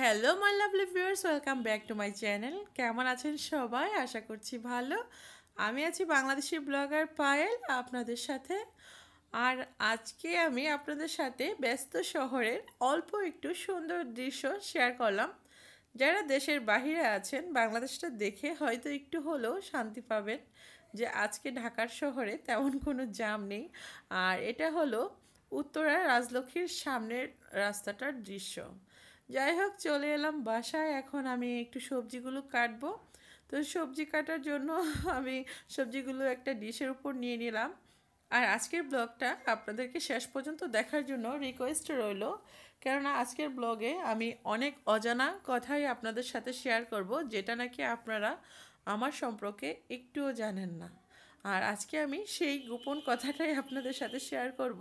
hello my lovely viewers welcome back to my channel কেমন আছেন সবাই আশা করছি ভালো আমি আছি বাংলাদেশি ব্লগার পায়েল আপনাদের সাথে আর আজকে আমি আপনাদের সাথে ব্যস্ত শহরের অল্প একটু সুন্দর দৃশ্য শেয়ার করলাম যারা দেশের বাহিরে আছেন বাংলাদেশটা দেখে হয়তো একটু হলেও শান্তি পাবেন যে আজকে ঢাকার শহরে তেমন কোনো জাম নেই আর এটা হলো উত্তরা রাজলক্ষ্মীর সামনের রাস্তাটার দৃশ্য যাই হোক চলে এলাম বাসায় এখন আমি একটু সবজিগুলো কাটবো তো সবজি কাটার জন্য আমি সবজিগুলো একটা ডিশের উপর নিয়ে নিলাম আর আজকের ব্লগটা আপনাদেরকে শেষ পর্যন্ত দেখার জন্য রিকোয়েস্ট রইল কেননা আজকের ব্লগে আমি অনেক অজানা কথাই আপনাদের সাথে শেয়ার করব যেটা নাকি আপনারা আমার সম্পর্কে একটুও জানেন না আর আজকে আমি সেই গোপন কথাটাই আপনাদের সাথে শেয়ার করব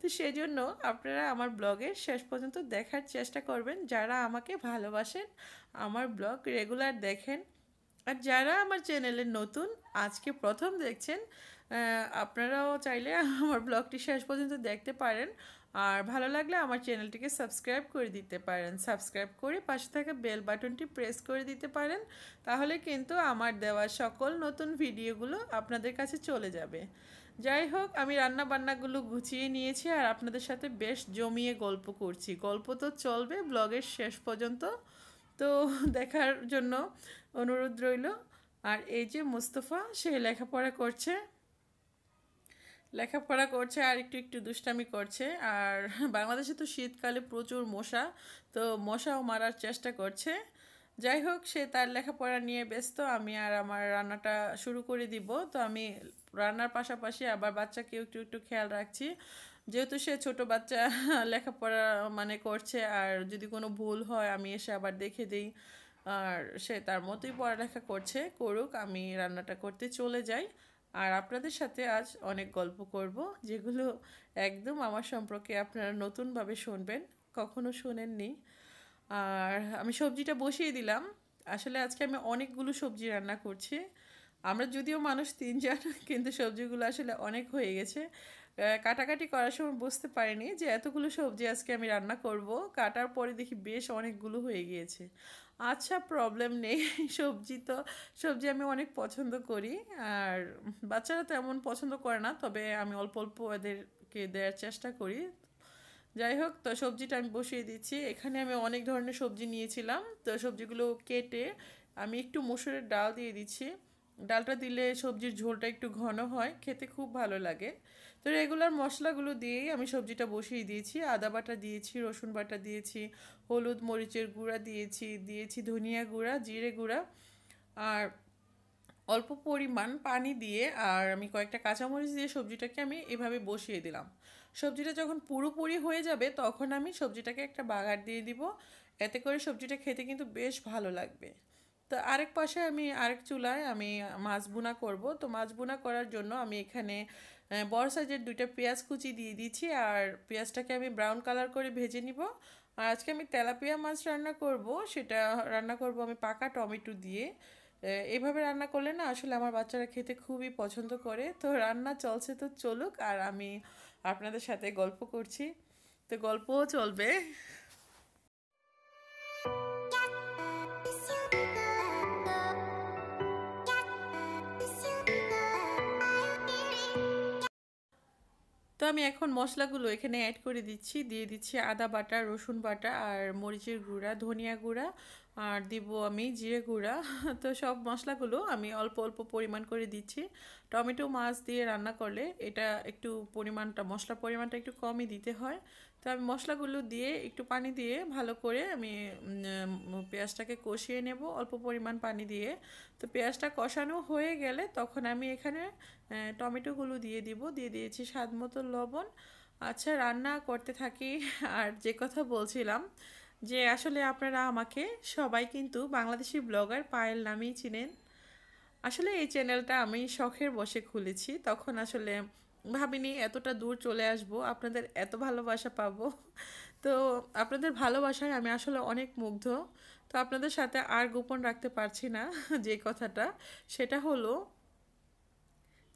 তো সেই জন্য আপনারা আমার ব্লগের শেষ পর্যন্ত দেখার চেষ্টা করবেন যারা আমাকে ভালোবাসেন আমার ব্লগ রেগুলার দেখেন আর যারা আমার চ্যানেলে নতুন আজকে প্রথম দেখছেন আপনারাও চাইলে আমার ব্লগটি শেষ পর্যন্ত দেখতে পারেন আর ভালো লাগলে আমার চ্যানেলটিকে সাবস্ক্রাইব করে দিতে পারেন সাবস্ক্রাইব করে পাশে থাকা বেল বাটনটি প্রেস করে দিতে পারেন তাহলে কিন্তু আমার দেওয়া সকল নতুন ভিডিওগুলো আপনাদের কাছে চলে যাবে যাই হোক আমি রান্না বান্নাগুলো গুছিয়ে নিয়েছি আর আপনাদের সাথে বেশ জমিয়ে গল্প করছি গল্প তো চলবে ব্লগের শেষ পর্যন্ত তো দেখার জন্য অনুরোধ রইল আর এই যে মুস্তফা সে লেখাপড়া করছে লেখাপড়া করছে আর একটু একটু দুষ্টামি করছে আর বাংলাদেশে তো শীতকালে প্রচুর মশা তো মশাও মারার চেষ্টা করছে যাই হোক সে তার লেখাপড়া নিয়ে ব্যস্ত আমি আর আমার রান্নাটা শুরু করে দিব তো আমি রান্নার পাশাপাশি আবার বাচ্চাকে একটু একটু খেয়াল রাখছি যেহেতু সে ছোট বাচ্চা লেখাপড়া মানে করছে আর যদি কোনো ভুল হয় আমি এসে আবার দেখে দিই আর সে তার মতোই পড়ালেখা করছে করুক আমি রান্নাটা করতে চলে যাই আর আপনাদের সাথে আজ অনেক গল্প করব যেগুলো একদম আমার সম্পর্কে আপনারা নতুনভাবে শুনবেন কখনো শোনেননি আর আমি সবজিটা বসিয়ে দিলাম আসলে আজকে আমি অনেকগুলো সবজি রান্না করছি আমরা যদিও মানুষ তিনজন কিন্তু সবজিগুলো আসলে অনেক হয়ে গেছে কাটাকাটি করার সময় বুঝতে পারিনি যে এতগুলো সবজি আজকে আমি রান্না করব কাটার পরে দেখি বেশ অনেকগুলো হয়ে গিয়েছে আচ্ছা প্রবলেম নেই সবজি তো সবজি আমি অনেক পছন্দ করি আর বাচ্চারা তো এমন পছন্দ করে না তবে আমি অল্প অল্প এদেরকে দেওয়ার চেষ্টা করি যাই হোক তো সবজিটা আমি বসিয়ে দিচ্ছি এখানে আমি অনেক ধরনের সবজি নিয়েছিলাম তো সবজিগুলো কেটে আমি একটু মুসুরের ডাল দিয়ে দিচ্ছি ডালটা দিলে সবজির ঝোলটা একটু ঘন হয় খেতে খুব ভালো লাগে তো রেগুলার মশলাগুলো দিয়েই আমি সবজিটা বসিয়ে দিয়েছি আদা বাটা দিয়েছি রসুন বাটা দিয়েছি হলুদ মরিচের গুঁড়া দিয়েছি দিয়েছি ধনিয়া গুঁড়া জিরে গুঁড়া আর অল্প পরিমাণ পানি দিয়ে আর আমি কয়েকটা কাঁচামরিচ দিয়ে সবজিটাকে আমি এভাবে বসিয়ে দিলাম সবজিটা যখন পুরোপুরি হয়ে যাবে তখন আমি সবজিটাকে একটা বাগার দিয়ে দিব এতে করে সবজিটা খেতে কিন্তু বেশ ভালো লাগবে তো আরেক পাশে আমি আরেক চুলায় আমি মাছ বোনা করব তো মাছ বোনা করার জন্য আমি এখানে বড় সাইজের দুইটা পেঁয়াজ কুচি দিয়ে দিচ্ছি আর পেঁয়াজটাকে আমি ব্রাউন কালার করে ভেজে নিব আর আজকে আমি তেলাপিয়া মাছ রান্না করব সেটা রান্না করব আমি পাকা টমেটো দিয়ে এভাবে রান্না করলে না আসলে আমার বাচ্চারা খেতে খুবই পছন্দ করে তো রান্না চলছে তো চলুক আর আমি আপনাদের সাথে গল্প করছি তো গল্পও চলবে তো আমি এখন মশলাগুলো এখানে অ্যাড করে দিচ্ছি দিয়ে দিচ্ছি আদা বাটা রসুন বাটা আর মরিচের গুঁড়া ধনিয়া গুঁড়া আর দিব আমি জিরে গুঁড়া তো সব মশলাগুলো আমি অল্প অল্প পরিমাণ করে দিচ্ছি টমেটো মাছ দিয়ে রান্না করলে এটা একটু পরিমাণটা মশলার পরিমাণটা একটু কমই দিতে হয় তো আমি মশলাগুলো দিয়ে একটু পানি দিয়ে ভালো করে আমি পেঁয়াজটাকে কষিয়ে নেব অল্প পরিমাণ পানি দিয়ে তো পেঁয়াজটা কষানো হয়ে গেলে তখন আমি এখানে টমেটোগুলো দিয়ে দিব দিয়ে দিয়েছি স্বাদ মতো লবণ আচ্ছা রান্না করতে থাকি আর যে কথা বলছিলাম যে আসলে আপনারা আমাকে সবাই কিন্তু বাংলাদেশি ব্লগার পায়েল নামেই চিনেন আসলে এই চ্যানেলটা আমি শখের বসে খুলেছি তখন আসলে ভাবিনি এতটা দূর চলে আসব আপনাদের এত ভালোবাসা পাবো তো আপনাদের ভালোবাসায় আমি আসলে অনেক মুগ্ধ তো আপনাদের সাথে আর গোপন রাখতে পারছি না যে কথাটা সেটা হলো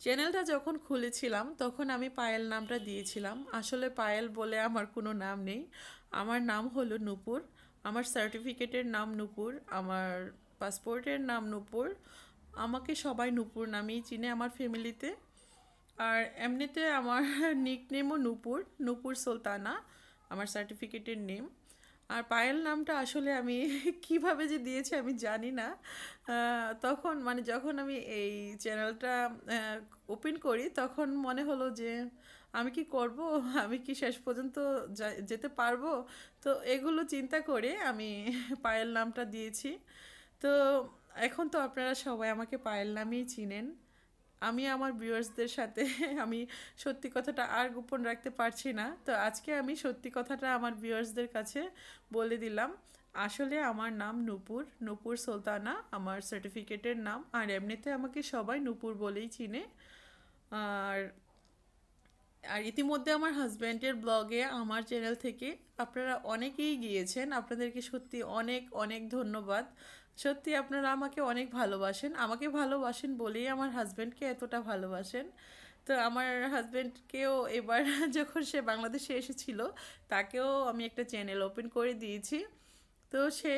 চ্যানেলটা যখন খুলেছিলাম তখন আমি পায়েল নামটা দিয়েছিলাম আসলে পায়েল বলে আমার কোনো নাম নেই আমার নাম হলো নূপুর আমার সার্টিফিকেটের নাম নূপুর আমার পাসপোর্টের নাম নূপুর আমাকে সবাই নূপুর নামেই চিনে আমার ফ্যামিলিতে আর এমনিতে আমার নিক নেমও নূপুর নূপুর সুলতানা আমার সার্টিফিকেটের নেম আর পায়েল নামটা আসলে আমি কিভাবে যে দিয়েছি আমি জানি না তখন মানে যখন আমি এই চ্যানেলটা ওপেন করি তখন মনে হলো যে আমি কি করব আমি কি শেষ পর্যন্ত যেতে পারবো তো এগুলো চিন্তা করে আমি পায়েল নামটা দিয়েছি তো এখন তো আপনারা সবাই আমাকে পায়েল নামেই চিনেন আমি আমার ভিউয়ার্সদের সাথে আমি সত্যি কথাটা আর গোপন রাখতে পারছি না তো আজকে আমি সত্যি কথাটা আমার ভিউয়ার্সদের কাছে বলে দিলাম আসলে আমার নাম নূপুর নূপুর সুলতানা আমার সার্টিফিকেটের নাম আর এমনিতে আমাকে সবাই নূপুর বলেই চিনে আর আর ইতিমধ্যে আমার হাজব্যান্ডের ব্লগে আমার চ্যানেল থেকে আপনারা অনেকেই গিয়েছেন আপনাদেরকে সত্যি অনেক অনেক ধন্যবাদ সত্যি আপনারা আমাকে অনেক ভালোবাসেন আমাকে ভালোবাসেন বলেই আমার হাজব্যান্ডকে এতটা ভালোবাসেন তো আমার হাজব্যান্ডকেও এবার যখন সে বাংলাদেশে এসেছিল তাকেও আমি একটা চ্যানেল ওপেন করে দিয়েছি তো সে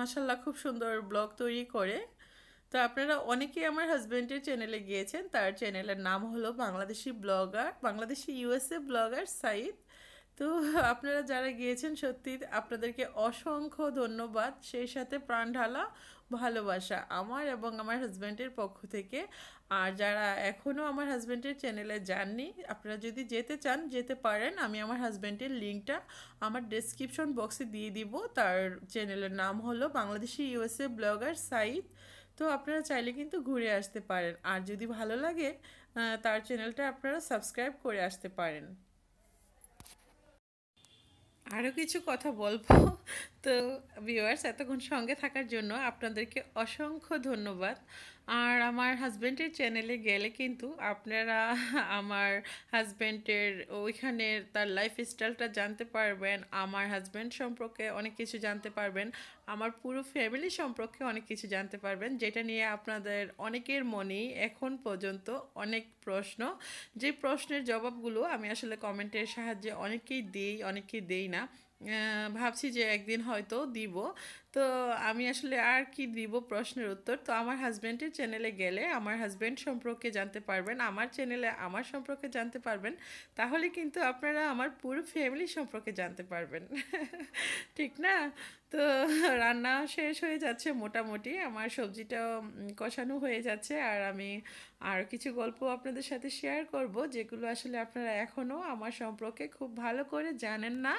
মাসাল্লাহ খুব সুন্দর ব্লগ তৈরি করে তো আপনারা অনেকেই আমার হাজব্যান্ডের চ্যানেলে গিয়েছেন তার চ্যানেলের নাম হলো Bangladeshi blogger Bangladeshi USA blogger Sayed তো আপনারা যারা গিয়েছেন সত্যি আপনাদেরকে অসংখ্য ধন্যবাদ সেই সাথে প্রাণ ঢালা ভালোবাসা আমার এবং আমার হাজব্যান্ডের পক্ষ থেকে আর যারা এখনও আমার হাজব্যান্ডের চ্যানেলে যাননি আপনারা যদি যেতে চান যেতে পারেন আমি আমার হাজব্যান্ডের লিঙ্কটা আমার ডেসক্রিপশন বক্সে দিয়ে দিব তার চ্যানেলের নাম হলো বাংলাদেশি ইউএসএ ব্লগার সাইদ তো আপনারা চাইলে কিন্তু ঘুরে আসতে পারেন আর যদি ভালো লাগে তার চ্যানেলটা আপনারা সাবস্ক্রাইব করে আসতে পারেন আরও কিছু কথা বলবো তো ভিউয়ার্স এতক্ষণ সঙ্গে থাকার জন্য আপনাদেরকে অসংখ্য ধন্যবাদ আর আমার হাজব্যান্ডের চ্যানেলে গেলে কিন্তু আপনারা আমার হাজব্যান্ডের ওইখানে তার লাইফ স্টাইলটা জানতে পারবেন আমার হাজব্যান্ড সম্পর্কে অনেক কিছু জানতে পারবেন আমার পুরো ফ্যামিলি সম্পর্কে অনেক কিছু জানতে পারবেন যেটা নিয়ে আপনাদের অনেকের মনেই এখন পর্যন্ত অনেক প্রশ্ন যে প্রশ্নের জবাবগুলো আমি আসলে কমেন্টের সাহায্যে অনেকেই দেই অনেকেই দেই না ভাবছি যে একদিন হয়তো দিব তো আমি আসলে আর কি দিব প্রশ্নের উত্তর তো আমার হাজব্যান্ডের চ্যানেলে গেলে আমার হাজব্যান্ড সম্পর্কে জানতে পারবেন আমার চ্যানেলে আমার সম্পর্কে জানতে পারবেন তাহলে কিন্তু আপনারা আমার পুরো ফ্যামিলি সম্পর্কে জানতে পারবেন ঠিক না তো রান্না শেষ হয়ে যাচ্ছে মোটামুটি আমার সবজিটাও কষানো হয়ে যাচ্ছে আর আমি আর কিছু গল্প আপনাদের সাথে শেয়ার করব যেগুলো আসলে আপনারা এখনও আমার সম্পর্কে খুব ভালো করে জানেন না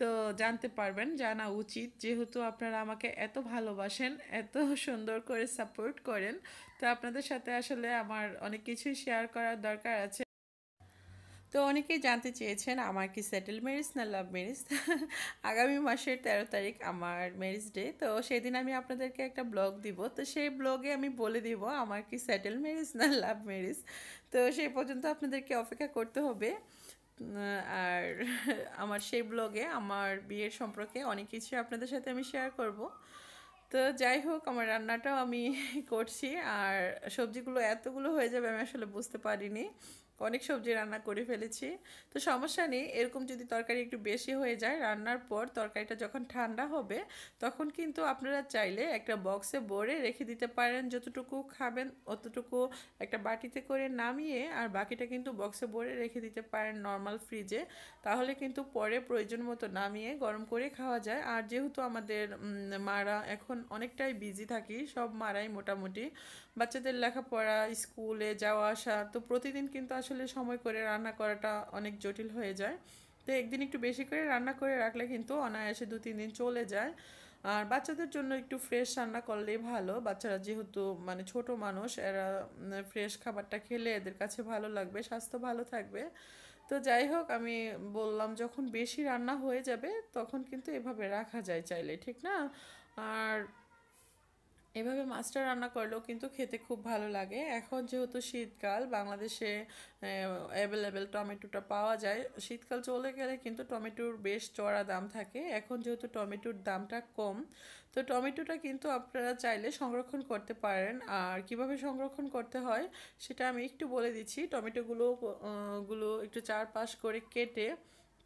তো জানতে পারবেন জানা উচিত যেহেতু আপনারা আমার আমাকে এত ভালোবাসেন এত সুন্দর করে সাপোর্ট করেন তো আপনাদের সাথে আসলে আমার অনেক কিছু শেয়ার করার দরকার আছে তো অনেকেই জানতে চেয়েছেন আমার কি সেটেল ম্যারিজ না লাভ ম্যারিজ আগামী মাসের তেরো তারিখ আমার ম্যারিজ ডে তো সেদিন আমি আপনাদেরকে একটা ব্লগ দিব তো সেই ব্লগে আমি বলে দিব আমার কি সেটেল ম্যারিজ না লাভ ম্যারিজ তো সেই পর্যন্ত আপনাদেরকে অপেক্ষা করতে হবে আর আমার সেই ব্লগে আমার বিয়ের সম্পর্কে অনেক কিছু আপনাদের সাথে আমি শেয়ার করব তো যাই হোক আমার রান্নাটাও আমি করছি আর সবজিগুলো এতগুলো হয়ে যাবে আমি আসলে বুঝতে পারিনি অনেক সবজি রান্না করে ফেলেছি তো সমস্যা নেই এরকম যদি তরকারি একটু বেশি হয়ে যায় রান্নার পর তরকারিটা যখন ঠান্ডা হবে তখন কিন্তু আপনারা চাইলে একটা বক্সে ভরে রেখে দিতে পারেন যতটুকু খাবেন অতটুকু একটা বাটিতে করে নামিয়ে আর বাকিটা কিন্তু বক্সে ভরে রেখে দিতে পারেন নর্মাল ফ্রিজে তাহলে কিন্তু পরে প্রয়োজন মতো নামিয়ে গরম করে খাওয়া যায় আর যেহেতু আমাদের মারা এখন অনেকটাই বিজি থাকি সব মারাই মোটামুটি বাচ্চাদের লেখাপড়া স্কুলে যাওয়া আসা তো প্রতিদিন কিন্তু আসলে সময় করে রান্না করাটা অনেক জটিল হয়ে যায় তো একদিন একটু বেশি করে রান্না করে রাখলে কিন্তু অনায়াসে দু তিন দিন চলে যায় আর বাচ্চাদের জন্য একটু ফ্রেশ রান্না করলেই ভালো বাচ্চারা যেহেতু মানে ছোট মানুষ এরা ফ্রেশ খাবারটা খেলে এদের কাছে ভালো লাগবে স্বাস্থ্য ভালো থাকবে তো যাই হোক আমি বললাম যখন বেশি রান্না হয়ে যাবে তখন কিন্তু এভাবে রাখা যায় চাইলে ঠিক না আর এভাবে মাছটা রান্না করলেও কিন্তু খেতে খুব ভালো লাগে এখন যেহেতু শীতকাল বাংলাদেশে অ্যাভেলেবেল টমেটোটা পাওয়া যায় শীতকাল চলে গেলে কিন্তু টমেটোর বেশ চড়া দাম থাকে এখন যেহেতু টমেটোর দামটা কম তো টমেটোটা কিন্তু আপনারা চাইলে সংরক্ষণ করতে পারেন আর কিভাবে সংরক্ষণ করতে হয় সেটা আমি একটু বলে দিচ্ছি টমেটোগুলো গুলো একটু চারপাশ করে কেটে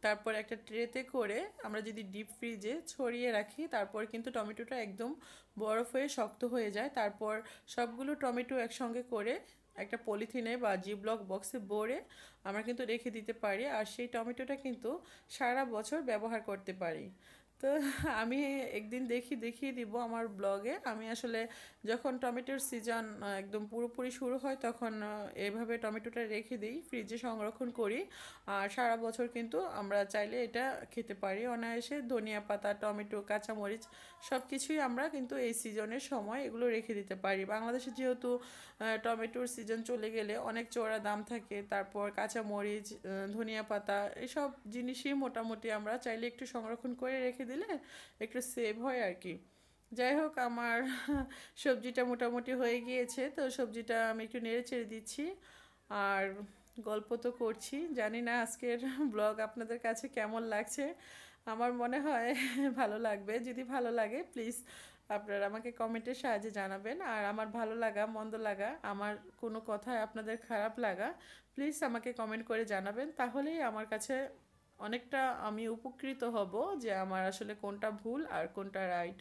তারপর একটা ট্রেতে করে আমরা যদি ডিপ ফ্রিজে ছড়িয়ে রাখি তারপর কিন্তু টমেটোটা একদম বরফ হয়ে শক্ত হয়ে যায় তারপর সবগুলো টমেটো একসঙ্গে করে একটা পলিথিনে বা জিব্লক বক্সে ভরে আমরা কিন্তু রেখে দিতে পারি আর সেই টমেটোটা কিন্তু সারা বছর ব্যবহার করতে পারি তো আমি একদিন দেখি দেখিয়ে দিব আমার ব্লগে আমি আসলে যখন টমেটোর সিজন একদম পুরোপুরি শুরু হয় তখন এভাবে টমেটোটা রেখে দিই ফ্রিজে সংরক্ষণ করি আর সারা বছর কিন্তু আমরা চাইলে এটা খেতে পারি অনায়াসে ধনিয়া পাতা টমেটো কাঁচামরিচ সব কিছুই আমরা কিন্তু এই সিজনের সময় এগুলো রেখে দিতে পারি বাংলাদেশে যেহেতু টমেটোর সিজন চলে গেলে অনেক চড়া দাম থাকে তারপর কাঁচামরিচ ধনিয়া পাতা এসব জিনিসই মোটামুটি আমরা চাইলে একটু সংরক্ষণ করে রেখে দিলে একটু সেভ হয় আর কি যাই হোক আমার সবজিটা মোটামুটি হয়ে গিয়েছে তো সবজিটা আমি একটু নেড়ে ছেড়ে দিচ্ছি আর গল্প তো করছি জানি না আজকের ব্লগ আপনাদের কাছে কেমন লাগছে আমার মনে হয় ভালো লাগবে যদি ভালো লাগে প্লিজ আপনারা আমাকে কমেন্টের সাহায্যে জানাবেন আর আমার ভালো লাগা মন্দ লাগা আমার কোনো কথায় আপনাদের খারাপ লাগা প্লিজ আমাকে কমেন্ট করে জানাবেন তাহলেই আমার কাছে অনেকটা আমি উপকৃত হব যে আমার আসলে কোনটা ভুল আর কোনটা রাইট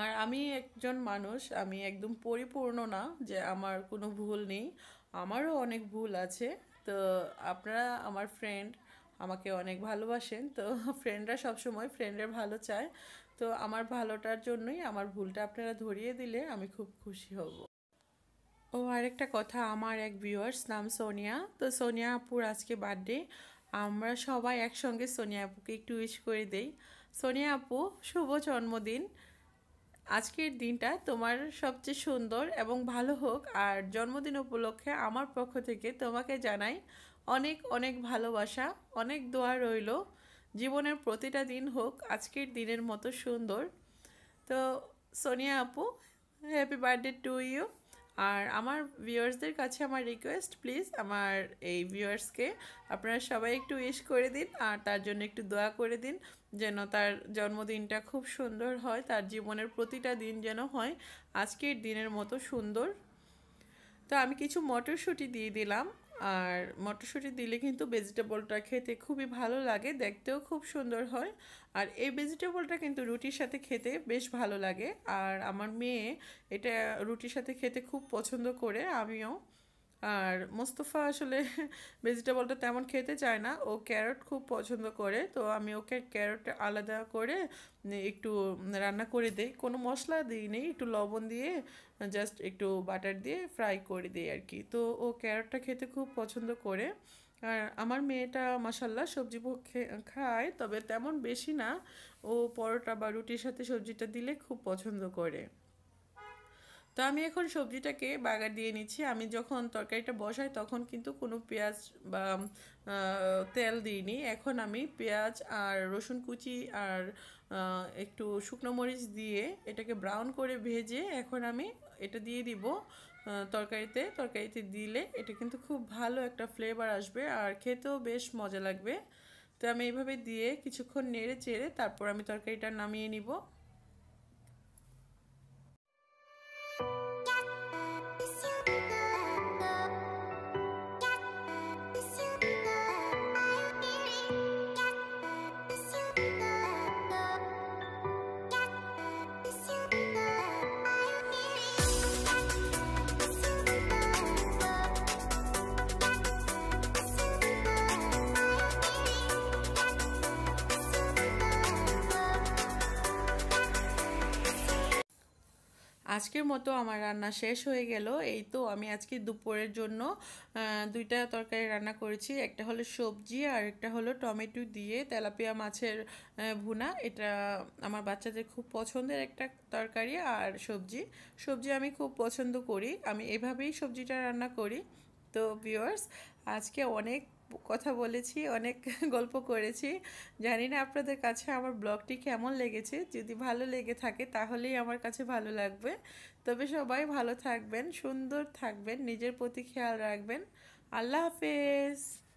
আর আমি একজন মানুষ আমি একদম পরিপূর্ণ না যে আমার কোনো ভুল নেই আমারও অনেক ভুল আছে তো আপনারা আমার ফ্রেন্ড আমাকে অনেক ভালোবাসেন তো ফ্রেন্ডরা সবসময় ফ্রেন্ডের ভালো চায় তো আমার ভালোটার জন্যই আমার ভুলটা আপনারা ধরিয়ে দিলে আমি খুব খুশি হব ও আরেকটা কথা আমার এক ভিউয়ার্স নাম সোনিয়া তো সোনিয়া আপুর আজকে বার্থডে আমরা সবাই একসঙ্গে সোনিয়া আপুকে একটু উইশ করে দেই সোনিয়া আপু শুভ জন্মদিন আজকের দিনটা তোমার সবচেয়ে সুন্দর এবং ভালো হোক আর জন্মদিন উপলক্ষে আমার পক্ষ থেকে তোমাকে জানাই অনেক অনেক ভালোবাসা অনেক দোয়া রইল জীবনের প্রতিটা দিন হোক আজকের দিনের মতো সুন্দর তো সোনিয়া আপু হ্যাপি বার্থডে টু ইউ আর আমার ভিউয়ার্সদের কাছে আমার রিকোয়েস্ট প্লিজ আমার এই ভিউয়ার্সকে আপনারা সবাই একটু উইশ করে দিন আর তার জন্য একটু দোয়া করে দিন যেন তার জন্মদিনটা খুব সুন্দর হয় তার জীবনের প্রতিটা দিন যেন হয় আজকের দিনের মতো সুন্দর তো আমি কিছু মটরশুঁটি দিয়ে দিলাম আর মটরশুঁটি দিলে কিন্তু ভেজিটেবলটা খেতে খুবই ভালো লাগে দেখতেও খুব সুন্দর হয় আর এই ভেজিটেবলটা কিন্তু রুটির সাথে খেতে বেশ ভালো লাগে আর আমার মেয়ে এটা রুটির সাথে খেতে খুব পছন্দ করে আমিও আর মোস্তফা আসলে ভেজিটেবলটা তেমন খেতে চায় না ও ক্যারট খুব পছন্দ করে তো আমি ওকে ক্যারট আলাদা করে একটু রান্না করে দেই কোনো মশলা দিই নেই একটু লবণ দিয়ে জাস্ট একটু বাটার দিয়ে ফ্রাই করে দিই আর কি তো ও ক্যারটটা খেতে খুব পছন্দ করে আর আমার মেয়েটা মশাল্লা সবজি খায় তবে তেমন বেশি না ও পরোটা বা রুটির সাথে সবজিটা দিলে খুব পছন্দ করে তো আমি এখন সবজিটাকে বাগার দিয়ে নিচ্ছি আমি যখন তরকারিটা বসাই তখন কিন্তু কোনো পেঁয়াজ বা তেল দিইনি এখন আমি পেঁয়াজ আর রসুন কুচি আর একটু শুকনো মরিচ দিয়ে এটাকে ব্রাউন করে ভেজে এখন আমি এটা দিয়ে দিব তরকারিতে তরকারিতে দিলে এটা কিন্তু খুব ভালো একটা ফ্লেভার আসবে আর খেতেও বেশ মজা লাগবে তো আমি এইভাবে দিয়ে কিছুক্ষণ নেড়ে চেড়ে তারপর আমি তরকারিটা নামিয়ে নিব আজকের মতো আমার রান্না শেষ হয়ে গেল এই তো আমি আজকে দুপুরের জন্য দুইটা তরকারি রান্না করেছি একটা হলো সবজি আর একটা হলো টমেটো দিয়ে তেলাপিয়া মাছের ভুনা এটা আমার বাচ্চাদের খুব পছন্দের একটা তরকারি আর সবজি সবজি আমি খুব পছন্দ করি আমি এভাবেই সবজিটা রান্না করি তো ভিওর্স আজকে অনেক কথা বলেছি অনেক গল্প করেছি জানি না আপনাদের কাছে আমার ব্লগটি কেমন লেগেছে যদি ভালো লেগে থাকে তাহলেই আমার কাছে ভালো লাগবে তবে সবাই ভালো থাকবেন সুন্দর থাকবেন নিজের প্রতি খেয়াল রাখবেন আল্লাহ হাফেজ